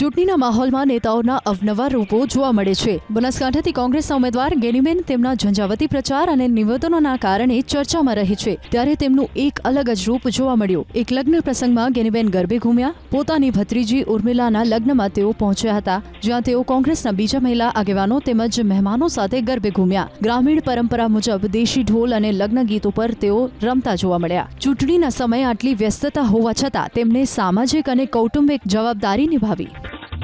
ચૂંટણીના માહોલમાં નેતાઓના અવનવા રૂપો જોવા મળે છે બનાસકાંઠાથી કોંગ્રેસના ઉમેદવાર ગેનીબેન તેમના ઝંઝાવતી પ્રચાર અને નિવેદનોના કારણે ચર્ચામાં રહે છે ત્યારે તેમનું એક અલગ જ રૂપ જોવા મળ્યું એક લગ્ન પ્રસંગમાં ગેનીબેન ગરબે ઘૂમ્યા પોતાની ભત્રીજી ઉર્મિલાના લગ્નમાં તેઓ પહોંચ્યા હતા જ્યાં તેઓ કોંગ્રેસના બીજા મહિલા આગેવાનો તેમજ મહેમાનો સાથે ગરબે ઘૂમ્યા ગ્રામીણ પરંપરા મુજબ દેશી ઢોલ અને લગ્ન ગીતો પર તેઓ રમતા જોવા મળ્યા ચૂંટણીના સમયે આટલી વ્યસ્તતા હોવા છતાં તેમને સામાજિક અને કૌટુંબિક જવાબદારી નિભાવી